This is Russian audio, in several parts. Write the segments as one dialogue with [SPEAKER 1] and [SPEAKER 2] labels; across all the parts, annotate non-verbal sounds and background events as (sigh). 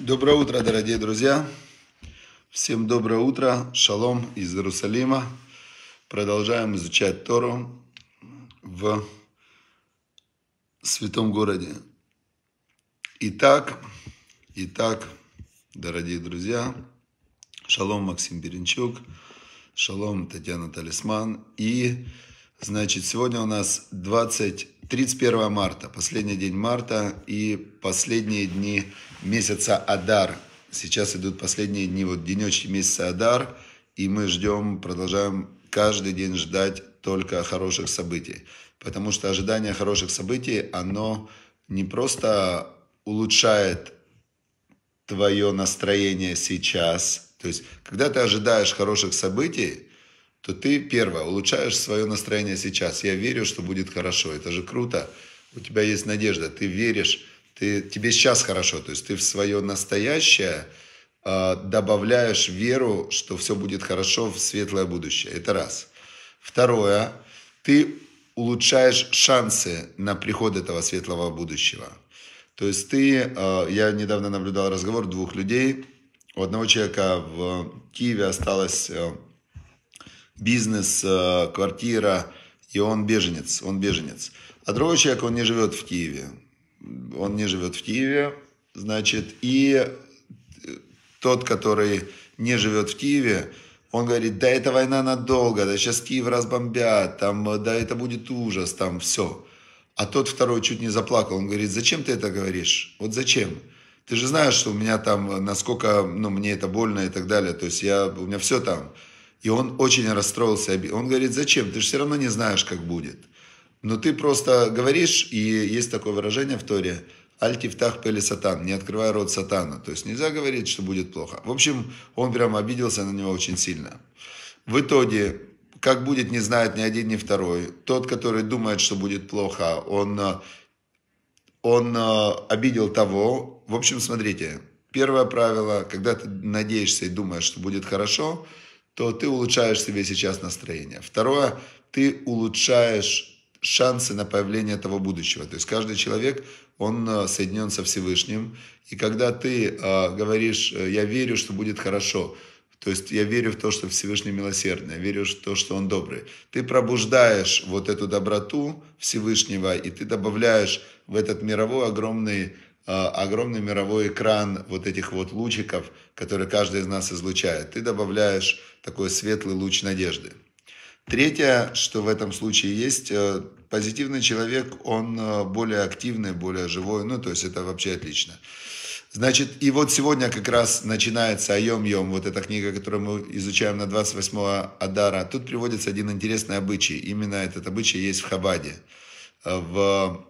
[SPEAKER 1] Доброе утро, дорогие друзья! Всем доброе утро! Шалом из Иерусалима! Продолжаем изучать Тору в святом городе. Итак, итак, дорогие друзья, шалом Максим Беренчук, шалом Татьяна Талисман и Значит, сегодня у нас 20, 31 марта, последний день марта и последние дни месяца Адар. Сейчас идут последние дни, вот денечки месяца Адар, и мы ждем, продолжаем каждый день ждать только хороших событий. Потому что ожидание хороших событий, оно не просто улучшает твое настроение сейчас, то есть, когда ты ожидаешь хороших событий, то ты, первое, улучшаешь свое настроение сейчас. Я верю, что будет хорошо. Это же круто. У тебя есть надежда. Ты веришь. Ты, тебе сейчас хорошо. То есть ты в свое настоящее э, добавляешь веру, что все будет хорошо в светлое будущее. Это раз. Второе, ты улучшаешь шансы на приход этого светлого будущего. То есть ты, а, я недавно наблюдал разговор двух людей. У одного человека в Киеве осталось а, бизнес, э, квартира, и он беженец, он беженец. А другой человек, он не живет в Киеве. Он не живет в Киеве, значит, и э, тот, который не живет в Киеве, он говорит, да эта война надолго, да сейчас Киев разбомбят, там, э, да это будет ужас, там все. А тот второй чуть не заплакал, он говорит, зачем ты это говоришь? Вот зачем? Ты же знаешь, что у меня там, насколько, ну, мне это больно и так далее. То есть я, у меня все там. И он очень расстроился. Он говорит, зачем? Ты же все равно не знаешь, как будет. Но ты просто говоришь, и есть такое выражение в Торе, «Альтифтах пели сатан», «Не открывай рот сатана». То есть нельзя говорить, что будет плохо. В общем, он прям обиделся на него очень сильно. В итоге, как будет, не знает ни один, ни второй. Тот, который думает, что будет плохо, он, он э, обидел того. В общем, смотрите, первое правило, когда ты надеешься и думаешь, что будет хорошо – то ты улучшаешь себе сейчас настроение. Второе, ты улучшаешь шансы на появление того будущего. То есть каждый человек, он э, соединен со Всевышним. И когда ты э, говоришь, э, я верю, что будет хорошо, то есть я верю в то, что Всевышний милосердный, я верю в то, что Он добрый. Ты пробуждаешь вот эту доброту Всевышнего, и ты добавляешь в этот мировой огромный Э, огромный мировой экран вот этих вот лучиков, которые каждый из нас излучает. Ты добавляешь такой светлый луч надежды. Третье, что в этом случае есть, э, позитивный человек, он э, более активный, более живой, ну, то есть это вообще отлично. Значит, и вот сегодня как раз начинается «Айом-йом», вот эта книга, которую мы изучаем на 28-го Адара. Тут приводится один интересный обычай, именно этот обычай есть в Хабаде. В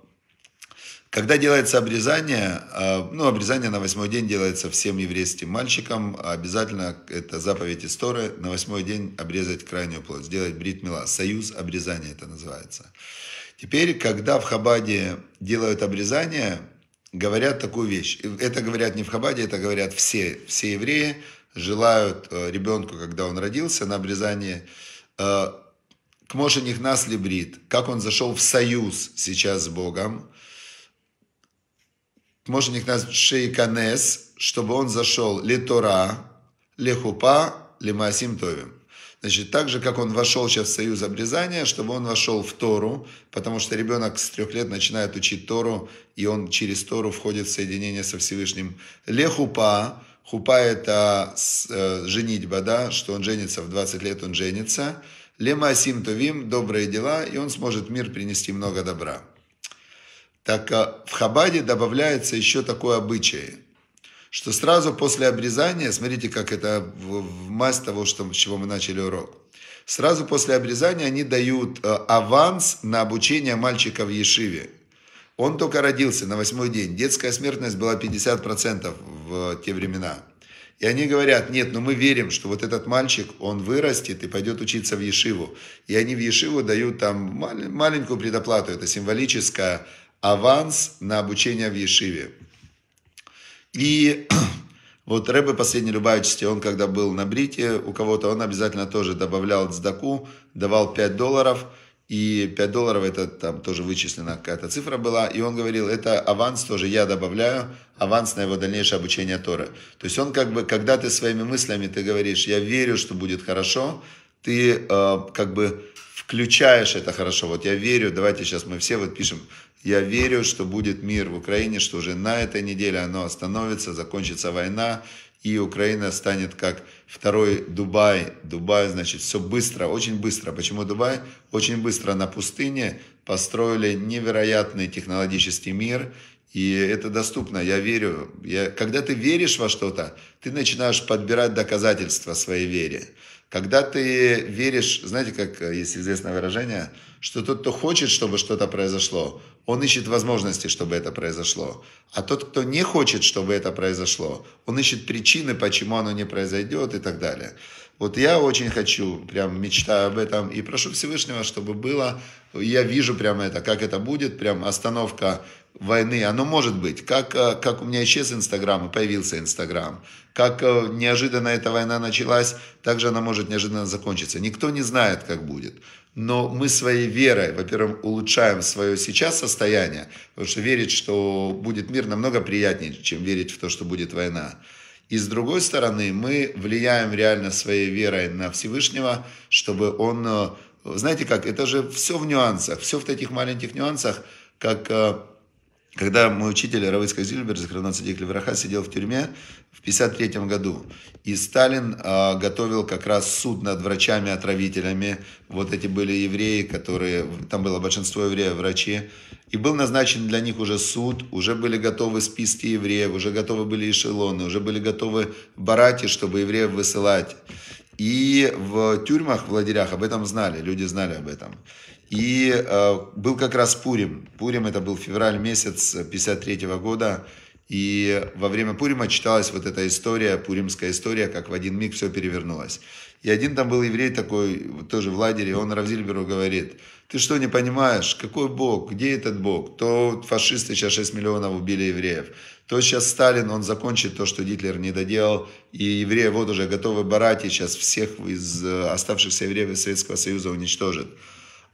[SPEAKER 1] когда делается обрезание, а, ну, обрезание на восьмой день делается всем еврейским мальчикам. А обязательно, это заповедь истории, на восьмой день обрезать крайнюю плоть, сделать брит мила. Союз обрезания это называется. Теперь, когда в Хабаде делают обрезание, говорят такую вещь. Это говорят не в Хабаде, это говорят все, все евреи, желают э, ребенку, когда он родился, на обрезание э, к Моше Нихнас брит, как он зашел в союз сейчас с Богом, Мошенник нас шейканес, чтобы он зашел литора, Тора, ли Товим. Значит, так же, как он вошел сейчас в союз обрезания, чтобы он вошел в Тору, потому что ребенок с трех лет начинает учить Тору, и он через Тору входит в соединение со Всевышним. Лехупа, хупа это э, женитьба, да, что он женится, в 20 лет он женится. Лема товим, добрые дела, и он сможет мир принести много добра. Так э, в Хабаде добавляется еще такое обычай, что сразу после обрезания, смотрите, как это в масть того, что, с чего мы начали урок, сразу после обрезания они дают э, аванс на обучение мальчика в Ешиве. Он только родился на восьмой день. Детская смертность была 50% в те времена. И они говорят, нет, но ну мы верим, что вот этот мальчик, он вырастет и пойдет учиться в Ешиву. И они в Ешиву дают там маленькую предоплату, это символическая аванс на обучение в Ешиве. И (clears throat) вот Рэбе последний Любавичский, он когда был на Брите у кого-то, он обязательно тоже добавлял цдаку, давал 5 долларов, и 5 долларов это там тоже вычислена какая-то цифра была, и он говорил, это аванс тоже я добавляю, аванс на его дальнейшее обучение Торы. То есть он как бы, когда ты своими мыслями, ты говоришь, я верю, что будет хорошо, ты э, как бы включаешь это хорошо. Вот я верю, давайте сейчас мы все вот пишем, я верю, что будет мир в Украине, что уже на этой неделе оно остановится, закончится война, и Украина станет как второй Дубай. Дубай, значит, все быстро, очень быстро. Почему Дубай? Очень быстро на пустыне построили невероятный технологический мир, и это доступно, я верю. Я, когда ты веришь во что-то, ты начинаешь подбирать доказательства своей вере. Когда ты веришь, знаете, как э, есть известное выражение, что тот, кто хочет, чтобы что-то произошло, он ищет возможности, чтобы это произошло. А тот, кто не хочет, чтобы это произошло, он ищет причины, почему оно не произойдет и так далее. Вот я очень хочу, прям мечтаю об этом и прошу Всевышнего, чтобы было. Я вижу прямо это, как это будет, прям остановка войны, оно может быть. Как, э, как у меня исчез Инстаграм и появился Инстаграм. Как э, неожиданно эта война началась, так же она может неожиданно закончиться. Никто не знает, как будет. Но мы своей верой, во-первых, улучшаем свое сейчас состояние, потому что верить, что будет мир, намного приятнее, чем верить в то, что будет война. И с другой стороны, мы влияем реально своей верой на Всевышнего, чтобы он... Э, знаете как, это же все в нюансах, все в таких маленьких нюансах, как когда мой учитель Равыцкая Равыцкак Зильбер, Захранат Левраха, сидел в тюрьме в 1953 году, и Сталин э, готовил как раз суд над врачами-отравителями, вот эти были евреи, которые, там было большинство евреев, врачи, и был назначен для них уже суд, уже были готовы списки евреев, уже готовы были эшелоны, уже были готовы барати, чтобы евреев высылать. И в тюрьмах, в лагерях об этом знали, люди знали об этом. И э, был как раз Пурим. Пурим это был февраль месяц 53 -го года. И во время Пурима читалась вот эта история, пуримская история, как в один миг все перевернулось. И один там был еврей такой, тоже в лагере, он Равзильберу говорит, ты что, не понимаешь, какой Бог, где этот Бог? То фашисты сейчас 6 миллионов убили евреев, то сейчас Сталин, он закончит то, что Гитлер не доделал, и евреи вот уже готовы барать, и сейчас всех из э, оставшихся евреев из Советского Союза уничтожат."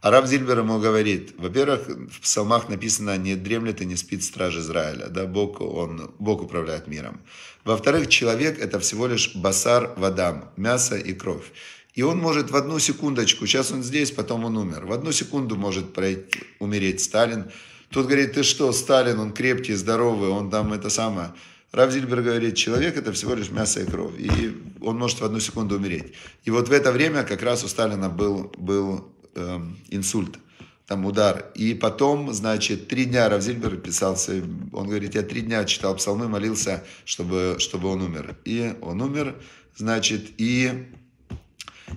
[SPEAKER 1] Араб Зильбер ему говорит, во-первых, в псалмах написано «не дремлет и не спит страж Израиля», да, Бог, он, Бог управляет миром. Во-вторых, человек – это всего лишь басар вадам, мясо и кровь. И он может в одну секундочку, сейчас он здесь, потом он умер, в одну секунду может пройти, умереть Сталин. Тут говорит, ты что, Сталин, он крепкий, здоровый, он там это самое. Рав Зильбер говорит, человек это всего лишь мясо и кровь, и он может в одну секунду умереть. И вот в это время как раз у Сталина был, был Эм, инсульт, там удар. И потом, значит, три дня Равзильбер писался, он говорит, я три дня читал псалмы, молился, чтобы, чтобы он умер. И он умер, значит, и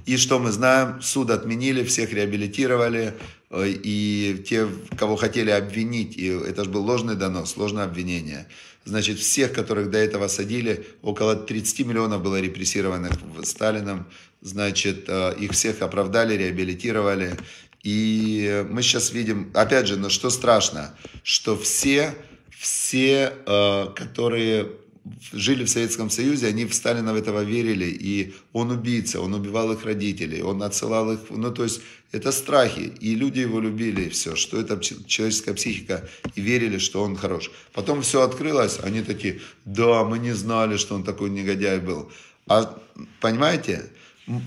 [SPEAKER 1] и что мы знаем, суд отменили, всех реабилитировали, э, и те, кого хотели обвинить, и это же был ложный донос, ложное обвинение. Значит, всех, которых до этого садили, около 30 миллионов было репрессированных Сталином, значит, э, их всех оправдали, реабилитировали. И мы сейчас видим, опять же, но что страшно, что все, все, э, которые жили в Советском Союзе, они в Сталина в этого верили, и он убийца, он убивал их родителей, он отсылал их, ну то есть это страхи, и люди его любили, и все, что это человеческая психика, и верили, что он хорош. Потом все открылось, они такие, да, мы не знали, что он такой негодяй был. А понимаете,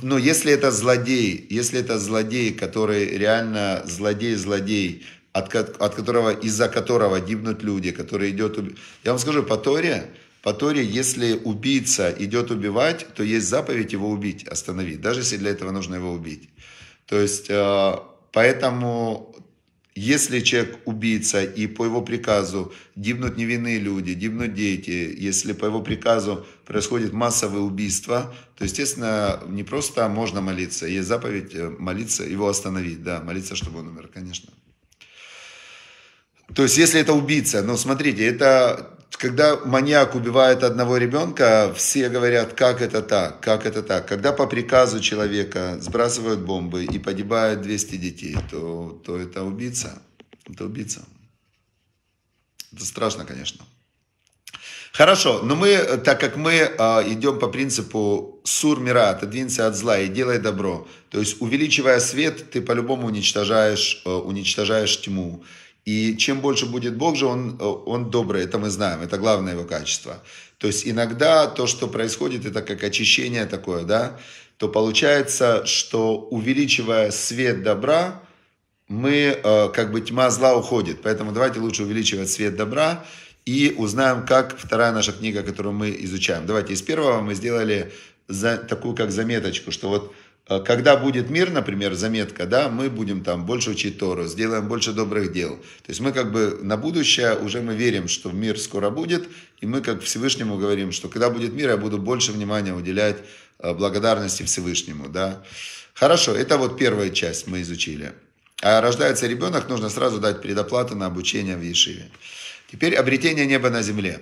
[SPEAKER 1] но если это злодей, если это злодей, который реально злодей-злодей, от, от которого, из-за которого гибнут люди, который идет... Я вам скажу, по Торе по Торе, если убийца идет убивать, то есть заповедь его убить, остановить, даже если для этого нужно его убить. То есть, э, поэтому, если человек убийца и по его приказу гибнут невинные люди, гибнут дети, если по его приказу происходит массовое убийство, то, естественно, не просто можно молиться, есть заповедь э, молиться, его остановить, да, молиться, чтобы он умер, конечно. То есть, если это убийца, но смотрите, это когда маньяк убивает одного ребенка, все говорят, как это так, как это так. Когда по приказу человека сбрасывают бомбы и погибают 200 детей, то, то это убийца. Это убийца. Это страшно, конечно. Хорошо, но мы, так как мы а, идем по принципу сур мира, отодвинься от зла и делай добро, то есть увеличивая свет, ты по-любому уничтожаешь, а, уничтожаешь тьму. И чем больше будет Бог же, он, э, он добрый, это мы знаем, это главное его качество. То есть иногда то, что происходит, это как очищение такое, да, то получается, что увеличивая свет добра, мы, э, как бы тьма зла уходит. Поэтому давайте лучше увеличивать свет добра и узнаем, как вторая наша книга, которую мы изучаем. Давайте из первого мы сделали за, такую как заметочку, что вот Э, когда будет мир, например, заметка, да, мы будем там больше учить Тору, сделаем больше добрых дел. То есть мы как бы на будущее уже мы верим, что мир скоро будет, и мы как Всевышнему говорим, что когда будет мир, я буду больше внимания уделять э, благодарности Всевышнему, да. Хорошо, это вот первая часть мы изучили. А рождается ребенок, нужно сразу дать предоплату на обучение в Ешиве. Теперь обретение неба на земле.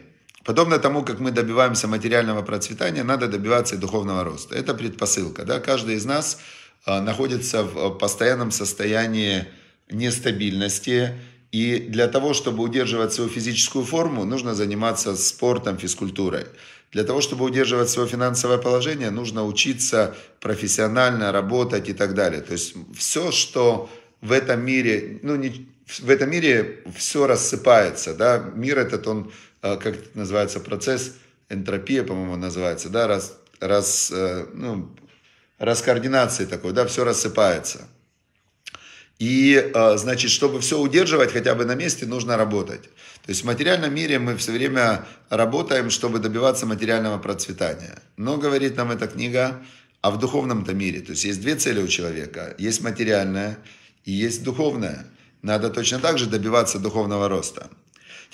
[SPEAKER 1] Подобно тому, как мы добиваемся материального процветания, надо добиваться и духовного роста. Это предпосылка. Да? Каждый из нас а, находится в а, постоянном состоянии нестабильности. И для того, чтобы удерживать свою физическую форму, нужно заниматься спортом, физкультурой. Для того, чтобы удерживать свое финансовое положение, нужно учиться профессионально работать и так далее. То есть все, что в этом мире, ну, не, в этом мире все рассыпается, да, мир этот, он, э, как это называется, процесс, энтропия, по-моему, называется, да, раз, раз, э, ну, раскоординации такой, да, все рассыпается. И, э, значит, чтобы все удерживать хотя бы на месте, нужно работать. То есть в материальном мире мы все время работаем, чтобы добиваться материального процветания. Но, говорит нам эта книга, а в духовном-то мире, то есть есть две цели у человека, есть материальная и есть духовная – надо точно так же добиваться духовного роста.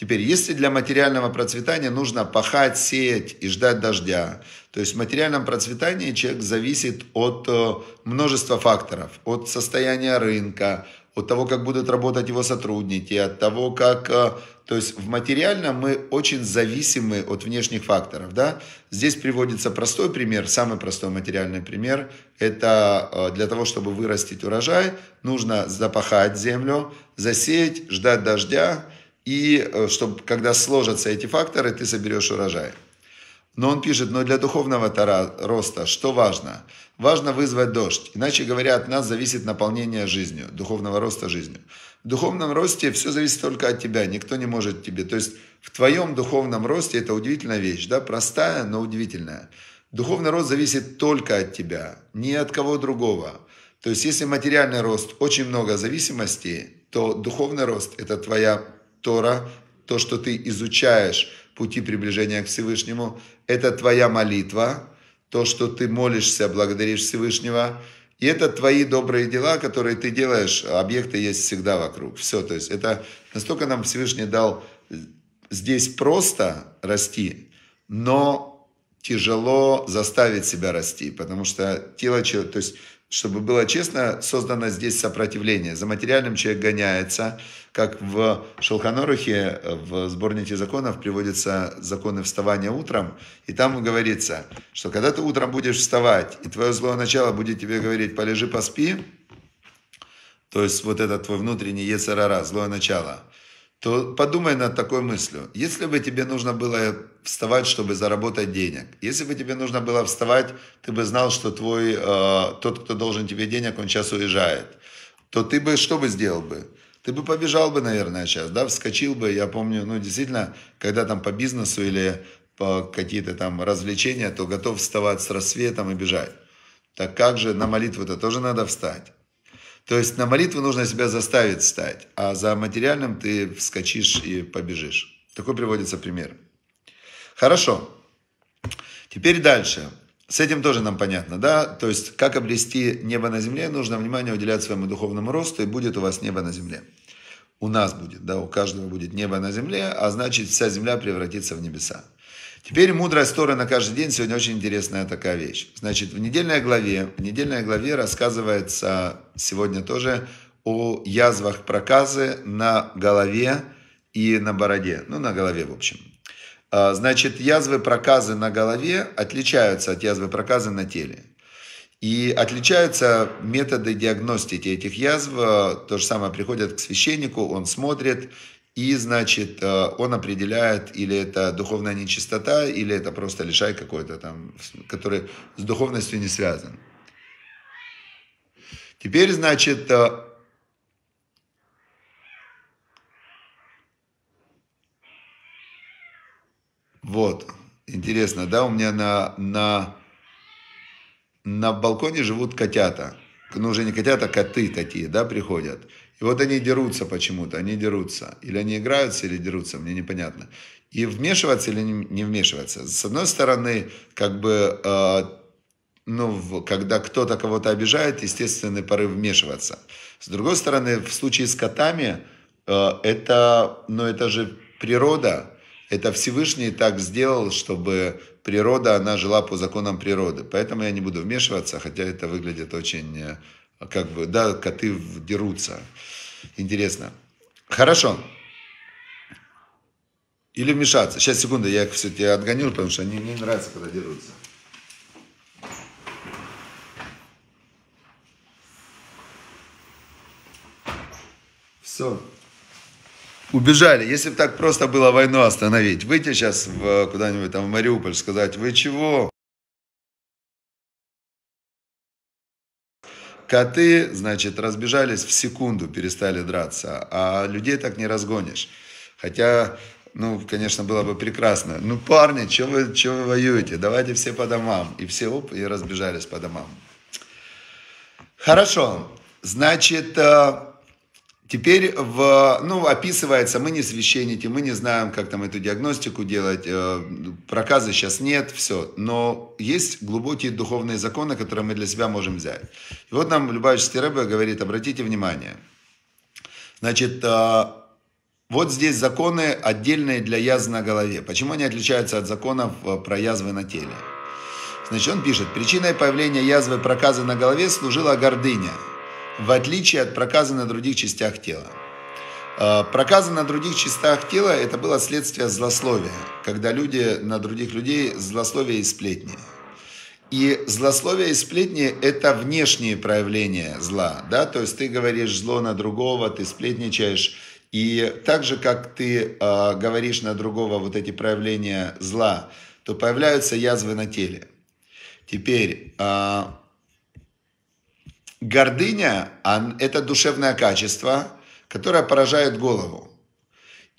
[SPEAKER 1] Теперь, если для материального процветания нужно пахать, сеять и ждать дождя, то есть в материальном процветании человек зависит от э, множества факторов, от состояния рынка, от того, как будут работать его сотрудники, от того, как... Э, то есть в материальном мы очень зависимы от внешних факторов. Да? Здесь приводится простой пример, самый простой материальный пример. Это э, для того, чтобы вырастить урожай, нужно запахать землю, засеять, ждать дождя, и э, чтобы, когда сложатся эти факторы, ты соберешь урожай. Но он пишет, но для духовного тара, роста что важно? Важно вызвать дождь. Иначе говоря, от нас зависит наполнение жизнью, духовного роста жизнью. В духовном росте все зависит только от тебя, никто не может тебе. То есть в твоем духовном росте это удивительная вещь, да, простая, но удивительная. Духовный рост зависит только от тебя, ни от кого другого. То есть если материальный рост очень много зависимости, то духовный рост – это твоя Тора, то, что ты изучаешь, пути приближения к Всевышнему. Это твоя молитва, то, что ты молишься, благодаришь Всевышнего. И это твои добрые дела, которые ты делаешь. Объекты есть всегда вокруг. Все, то есть это настолько нам Всевышний дал э, здесь просто расти, но тяжело заставить себя расти, потому что тело человека, то есть чтобы было честно, создано здесь сопротивление. За материальным человек гоняется, как в Шелханорухе, в сборнике законов приводятся законы вставания утром, и там говорится, что когда ты утром будешь вставать, и твое злое начало будет тебе говорить «полежи, поспи», то есть вот это твой внутренний ецарара, злое начало – то подумай над такой мыслью. Если бы тебе нужно было вставать, чтобы заработать денег, если бы тебе нужно было вставать, ты бы знал, что твой, э, тот, кто должен тебе денег, он сейчас уезжает, то ты бы что бы сделал бы? Ты бы побежал бы, наверное, сейчас, да, вскочил бы, я помню, ну, действительно, когда там по бизнесу или по какие-то там развлечения, то готов вставать с рассветом и бежать. Так как же на молитву-то тоже надо встать? То есть на молитву нужно себя заставить стать, а за материальным ты вскочишь и побежишь. Такой приводится пример. Хорошо. Теперь дальше. С этим тоже нам понятно, да? То есть, как обрести небо на земле, нужно внимание уделять своему духовному росту, и будет у вас небо на земле. У нас будет, да, у каждого будет небо на земле, а значит, вся земля превратится в небеса. Теперь мудрая сторона каждый день. Сегодня очень интересная такая вещь. Значит, в недельной главе, в недельной главе рассказывается сегодня тоже о язвах проказы на голове и на бороде. Ну, на голове, в общем. А, значит, язвы проказы на голове отличаются от язвы проказы на теле. И отличаются методы диагностики этих язв. А, то же самое приходят к священнику, он смотрит, и, значит, э, он определяет, или это духовная нечистота, или это просто лишай какой-то там, который с духовностью не связан. Теперь, значит, э, вот, интересно, да, у меня на, на, на балконе живут котята. Ну, уже не котята, а коты такие, да, приходят. И вот они дерутся почему-то, они дерутся. Или они играются, или дерутся, мне непонятно. И вмешиваться или не вмешиваться. С одной стороны, как бы, э, ну, когда кто-то кого-то обижает, естественный порыв вмешиваться. С другой стороны, в случае с котами, э, это, ну, это же природа, это Всевышний так сделал, чтобы природа, она жила по законам природы. Поэтому я не буду вмешиваться, хотя это выглядит очень э, как бы, да, коты дерутся. Интересно. Хорошо. Или вмешаться. Сейчас, секунду, я их все тебе отгоню, потому что они мне не нравятся, когда дерутся. Все. Убежали. Если бы так просто было войну остановить, выйти сейчас в, куда-нибудь там в Мариуполь, сказать, вы чего? коты, значит, разбежались в секунду, перестали драться, а людей так не разгонишь. Хотя, ну, конечно, было бы прекрасно. Ну, парни, что вы, чё вы воюете? Давайте все по домам. И все, оп, и разбежались по домам. Хорошо. Значит, э, Теперь в, ну, описывается, мы не священники, мы не знаем, как там эту диагностику делать, э, проказа сейчас нет, все. Но есть глубокие духовные законы, которые мы для себя можем взять. И вот нам Любавичский Рэбе говорит, обратите внимание. Значит, э, вот здесь законы отдельные для язв на голове. Почему они отличаются от законов э, про язвы на теле? Значит, он пишет, причиной появления язвы проказа на голове служила гордыня – в отличие от проказа на других частях тела. А, Проказы на других частях тела – это было следствие злословия, когда люди на других людей злословие и сплетни. И злословие и сплетни – это внешние проявления зла, да, то есть ты говоришь зло на другого, ты сплетничаешь, и так же, как ты э, говоришь на другого вот эти проявления зла, то появляются язвы на теле. Теперь, э, Гордыня – это душевное качество, которое поражает голову.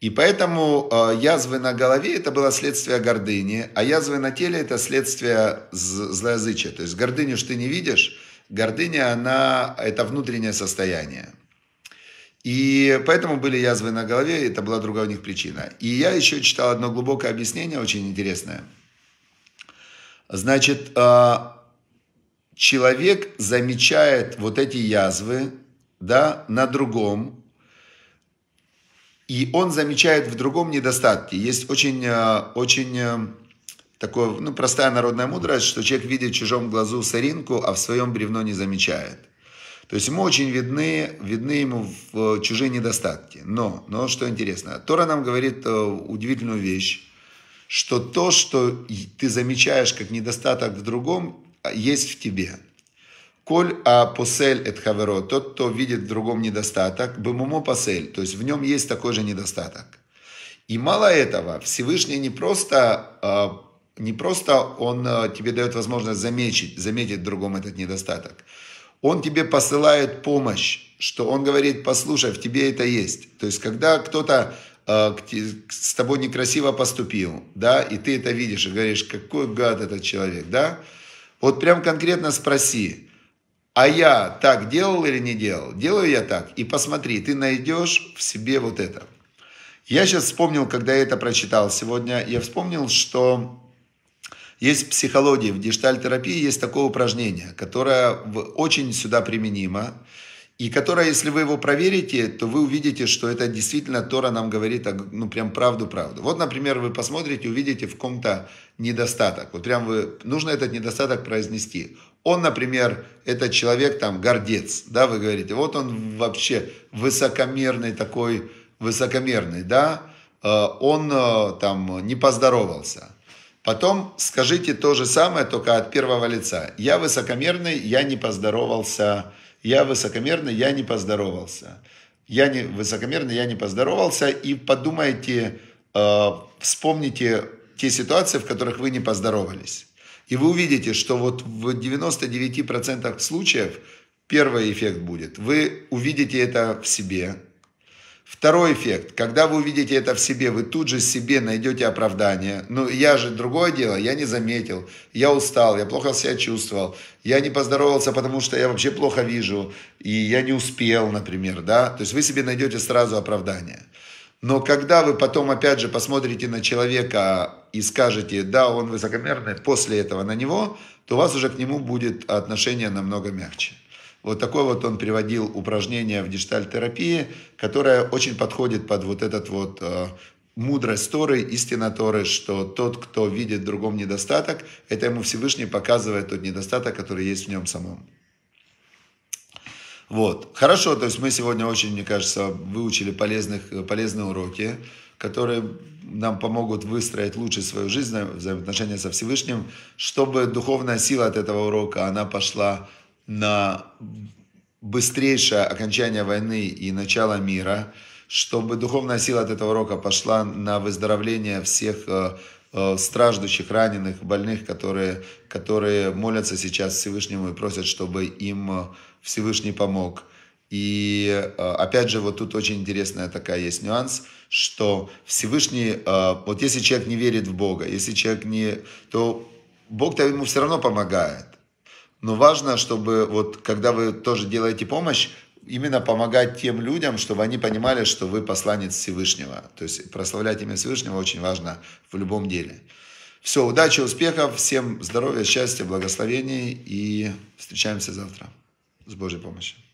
[SPEAKER 1] И поэтому э, язвы на голове – это было следствие гордыни, а язвы на теле – это следствие злоязычия. То есть гордыню что ты не видишь, гордыня она, – это внутреннее состояние. И поэтому были язвы на голове, это была другая у них причина. И я еще читал одно глубокое объяснение, очень интересное. Значит, э, человек замечает вот эти язвы, да, на другом, и он замечает в другом недостатки. Есть очень, э, очень э, такое, ну, простая народная мудрость, что человек видит в чужом глазу соринку, а в своем бревно не замечает. То есть ему очень видны, видны ему в э, чужие недостатки. Но, но что интересно, Тора нам говорит удивительную вещь, что то, что ты замечаешь как недостаток в другом, а, есть в тебе. Коль а посель эт хаверо, тот, кто видит в другом недостаток, бымумо посель, то есть в нем есть такой же недостаток. И мало этого, Всевышний не просто, а, не просто он а, тебе дает возможность заметить, заметить в другом этот недостаток. Он тебе посылает помощь, что он говорит, послушай, в тебе это есть. То есть, когда кто-то с тобой некрасиво поступил, да, и ты это видишь и говоришь, какой гад этот человек, да, вот прям конкретно спроси, а я так делал или не делал? Делаю я так. И посмотри, ты найдешь в себе вот это. Я сейчас вспомнил, когда я это прочитал сегодня, я вспомнил, что есть в психологии, в гештальтерапии есть такое упражнение, которое очень сюда применимо. И которая, если вы его проверите, то вы увидите, что это действительно Тора нам говорит, а, ну, прям правду-правду. Вот, например, вы посмотрите, увидите в ком-то недостаток. Вот прям вы, нужно этот недостаток произнести. Он, например, этот человек там гордец, да, вы говорите, вот он вообще высокомерный такой, высокомерный, да, э, он э, там не поздоровался. Потом скажите то же самое, только от первого лица. Я высокомерный, я не поздоровался я высокомерно, я не поздоровался. Я не высокомерно, я не поздоровался. И подумайте, э, вспомните те ситуации, в которых вы не поздоровались. И вы увидите, что вот в 99% случаев первый эффект будет. Вы увидите это в себе, Второй эффект. Когда вы увидите это в себе, вы тут же себе найдете оправдание. Ну, я же другое дело, я не заметил, я устал, я плохо себя чувствовал, я не поздоровался, потому что я вообще плохо вижу, и я не успел, например, да. То есть вы себе найдете сразу оправдание. Но когда вы потом, опять же, посмотрите на человека и скажете, да, он высокомерный, после этого на него, то у вас уже к нему будет отношение намного мягче. Вот такое вот он приводил упражнение в диджиталь-терапии, которое очень подходит под вот этот вот э, мудрость Торы, истина Торы, что тот, кто видит в другом недостаток, это ему Всевышний показывает тот недостаток, который есть в нем самом. Вот. Хорошо, то есть мы сегодня очень, мне кажется, выучили полезных, полезные уроки, которые нам помогут выстроить лучше свою жизнь, взаимоотношения со Всевышним, чтобы духовная сила от этого урока, она пошла на быстрейшее окончание войны и начало мира, чтобы духовная сила от этого урока пошла на выздоровление всех э, э, страждущих, раненых, больных, которые, которые молятся сейчас Всевышнему и просят, чтобы им э, Всевышний помог. И опять же, вот тут очень интересная такая есть нюанс, что Всевышний, вот если человек не верит в Бога, если человек не, то Бог-то ему все равно помогает. Но важно, чтобы вот когда вы тоже делаете помощь, именно помогать тем людям, чтобы они понимали, что вы посланец Всевышнего. То есть прославлять имя Всевышнего очень важно в любом деле. Все, удачи, успехов, всем здоровья, счастья, благословений и встречаемся завтра с Божьей помощью.